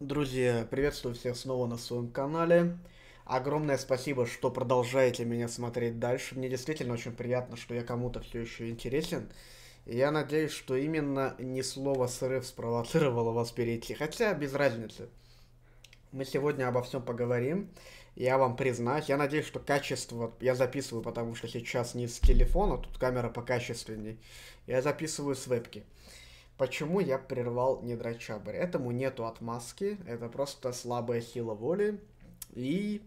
Друзья, приветствую всех снова на своем канале. Огромное спасибо, что продолжаете меня смотреть дальше. Мне действительно очень приятно, что я кому-то все еще интересен. И я надеюсь, что именно не слово «срыв» спровоцировало вас перейти. Хотя, без разницы. Мы сегодня обо всем поговорим. Я вам признаюсь, я надеюсь, что качество я записываю, потому что сейчас не с телефона, тут камера покачественней. Я записываю с вебки. Почему я прервал Недрачабрь? Этому нету отмазки, это просто слабая сила воли и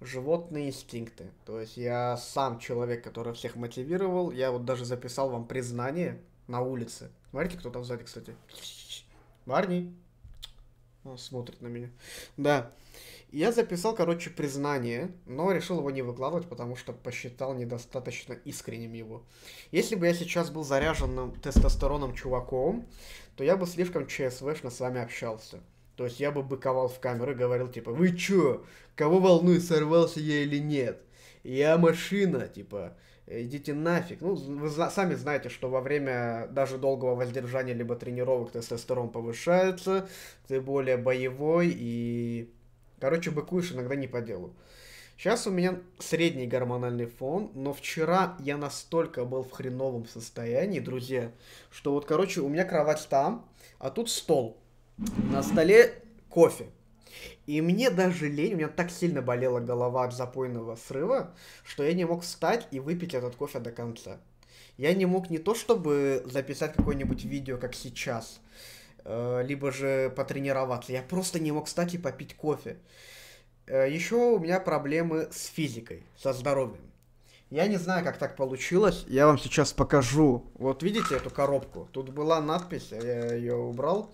животные инстинкты. То есть я сам человек, который всех мотивировал. Я вот даже записал вам признание на улице. Смотрите, кто там сзади, кстати. Барни, Э, смотрит на меня. Да. Я записал, короче, признание, но решил его не выкладывать, потому что посчитал недостаточно искренним его. Если бы я сейчас был заряженным тестостероном чуваком, то я бы слишком ЧСВшно с вами общался. То есть я бы быковал в камеру и говорил, типа, вы чё, кого волнует, сорвался я или нет? Я машина, типа, Э, идите нафиг. Ну, вы сами знаете, что во время даже долгого воздержания либо тренировок тестостерон повышается, ты более боевой и, короче, быкуешь иногда не по делу. Сейчас у меня средний гормональный фон, но вчера я настолько был в хреновом состоянии, друзья, что вот, короче, у меня кровать там, а тут стол. На столе кофе. И мне даже лень, у меня так сильно болела голова от запойного срыва, что я не мог встать и выпить этот кофе до конца. Я не мог не то чтобы записать какое-нибудь видео, как сейчас, э, либо же потренироваться. Я просто не мог встать и попить кофе. Э, Еще у меня проблемы с физикой, со здоровьем. Я не знаю, как так получилось. Я вам сейчас покажу. Вот видите эту коробку? Тут была надпись, я ее убрал.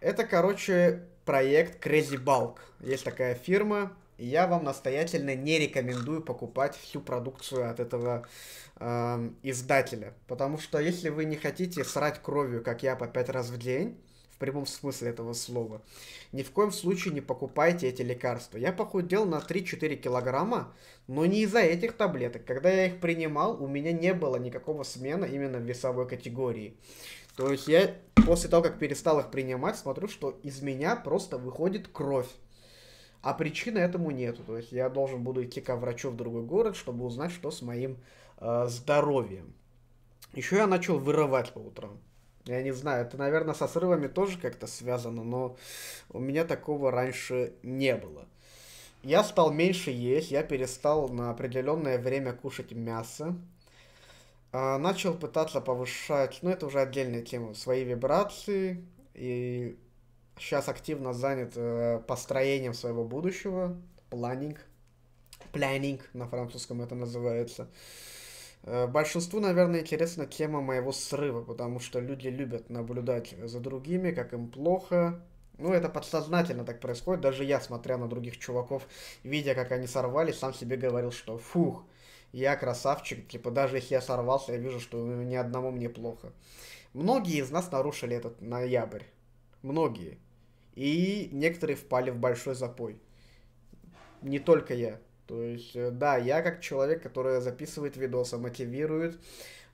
Это, короче, проект Crazy Bulk. Есть такая фирма, и я вам настоятельно не рекомендую покупать всю продукцию от этого э, издателя. Потому что если вы не хотите срать кровью, как я, по пять раз в день, в прямом смысле этого слова, ни в коем случае не покупайте эти лекарства. Я похудел на 3-4 килограмма, но не из-за этих таблеток. Когда я их принимал, у меня не было никакого смена именно в весовой категории. То есть я после того, как перестал их принимать, смотрю, что из меня просто выходит кровь. А причины этому нету. То есть я должен буду идти ко врачу в другой город, чтобы узнать, что с моим э, здоровьем. Еще я начал вырывать по утрам. Я не знаю, это, наверное, со срывами тоже как-то связано, но у меня такого раньше не было. Я стал меньше есть, я перестал на определенное время кушать мясо. А, начал пытаться повышать, ну это уже отдельная тема, свои вибрации, и сейчас активно занят э, построением своего будущего, планинг, планинг на французском это называется. Э, большинству, наверное, интересна тема моего срыва, потому что люди любят наблюдать за другими, как им плохо. Ну, это подсознательно так происходит. Даже я, смотря на других чуваков, видя, как они сорвались, сам себе говорил, что фух, я красавчик, типа, даже если я сорвался, я вижу, что ни одному мне плохо. Многие из нас нарушили этот ноябрь. Многие. И некоторые впали в большой запой. Не только я. То есть, э, да, я как человек, который записывает видосы, мотивирует,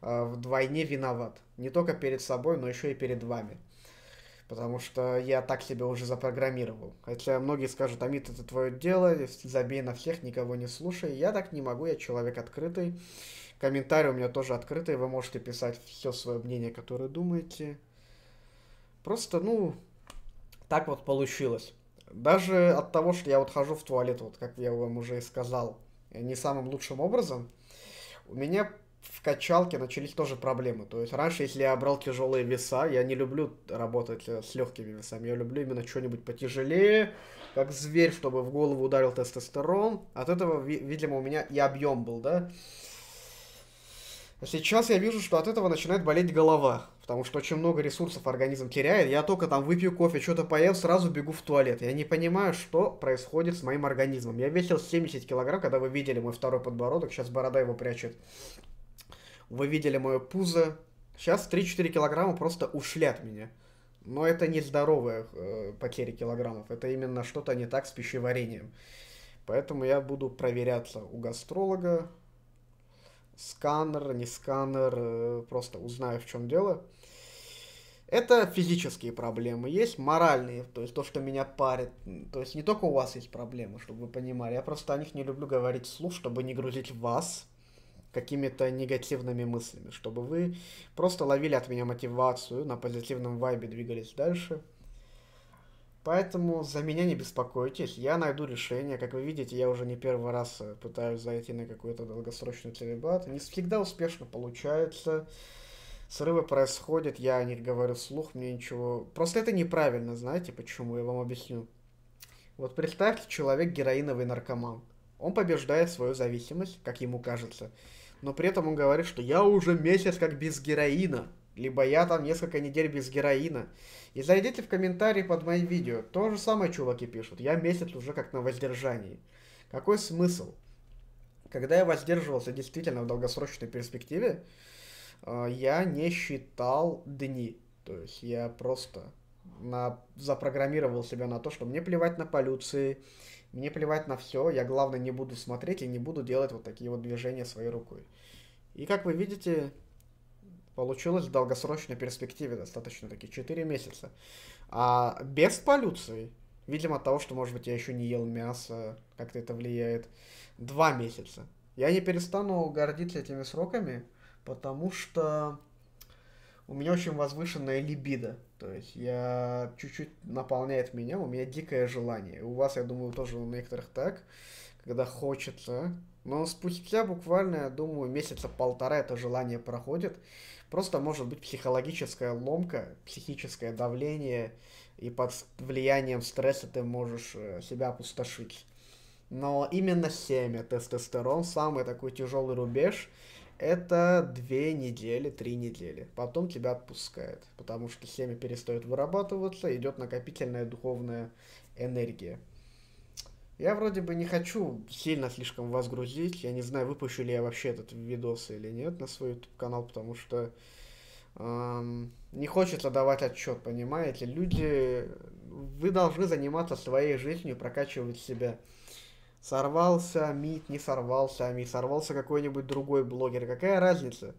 э, вдвойне виноват. Не только перед собой, но еще и перед вами потому что я так себя уже запрограммировал. Хотя многие скажут, Амит, это твое дело, забей на всех, никого не слушай. Я так не могу, я человек открытый. Комментарии у меня тоже открытые, вы можете писать все свое мнение, которое думаете. Просто, ну, так вот получилось. Даже от того, что я вот хожу в туалет, вот как я вам уже и сказал, не самым лучшим образом, у меня в качалке начались тоже проблемы. То есть раньше, если я брал тяжелые веса, я не люблю работать э, с легкими весами. Я люблю именно что-нибудь потяжелее, как зверь, чтобы в голову ударил тестостерон. От этого, видимо, у меня и объем был, да? Сейчас я вижу, что от этого начинает болеть голова, потому что очень много ресурсов организм теряет. Я только там выпью кофе, что-то поем, сразу бегу в туалет. Я не понимаю, что происходит с моим организмом. Я весил 70 килограмм, когда вы видели мой второй подбородок, сейчас борода его прячет. Вы видели мое пузо. Сейчас 3-4 килограмма просто ушли от меня. Но это не здоровые э, потеря килограммов. Это именно что-то не так с пищеварением. Поэтому я буду проверяться у гастролога. Сканер, не сканер. Э, просто узнаю, в чем дело. Это физические проблемы. Есть моральные, то есть то, что меня парит. То есть не только у вас есть проблемы, чтобы вы понимали. Я просто о них не люблю говорить вслух, чтобы не грузить вас какими-то негативными мыслями, чтобы вы просто ловили от меня мотивацию, на позитивном вайбе двигались дальше. Поэтому за меня не беспокойтесь, я найду решение. Как вы видите, я уже не первый раз э, пытаюсь зайти на какой-то долгосрочный целебат. Не всегда успешно получается. Срывы происходят, я не говорю слух, мне ничего... Просто это неправильно, знаете почему? Я вам объясню. Вот представьте, человек героиновый наркоман. Он побеждает свою зависимость, как ему кажется но при этом он говорит, что я уже месяц как без героина, либо я там несколько недель без героина. И зайдите в комментарии под моим видео, то же самое чуваки пишут, я месяц уже как на воздержании. Какой смысл? Когда я воздерживался действительно в долгосрочной перспективе, э, я не считал дни. То есть я просто на, запрограммировал себя на то, что мне плевать на полюции, мне плевать на все, я главное не буду смотреть и не буду делать вот такие вот движения своей рукой. И как вы видите, получилось в долгосрочной перспективе достаточно таки 4 месяца. А без полюции, видимо от того, что, может быть, я еще не ел мясо, как-то это влияет, 2 месяца. Я не перестану гордиться этими сроками, потому что у меня очень возвышенная либида. То есть я чуть-чуть наполняет меня, у меня дикое желание. У вас, я думаю, тоже у некоторых так, когда хочется. Но спустя буквально, я думаю, месяца полтора это желание проходит. Просто может быть психологическая ломка, психическое давление, и под влиянием стресса ты можешь э, себя опустошить. Но именно семя, тестостерон, самый такой тяжелый рубеж – это две недели, три недели. Потом тебя отпускает, потому что семя перестает вырабатываться, идет накопительная духовная энергия. Я вроде бы не хочу сильно слишком вас грузить. Я не знаю, выпущу ли я вообще этот видос или нет на свой YouTube канал, потому что эм, не хочется давать отчет, понимаете? Люди, вы должны заниматься своей жизнью, прокачивать себя. Сорвался Мид, не сорвался Мид, сорвался какой-нибудь другой блогер. Какая разница?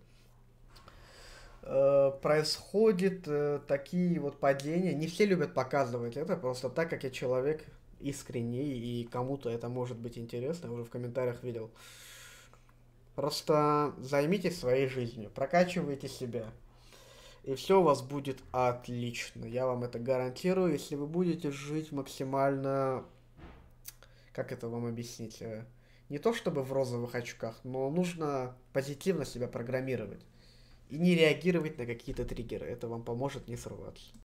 Э, происходят э, такие вот падения. Не все любят показывать это, просто так как я человек искренний и кому-то это может быть интересно, я уже в комментариях видел. Просто займитесь своей жизнью, прокачивайте себя. И все у вас будет отлично. Я вам это гарантирую, если вы будете жить максимально как это вам объяснить, э, не то чтобы в розовых очках, но нужно позитивно себя программировать и не реагировать на какие-то триггеры. Это вам поможет не срываться.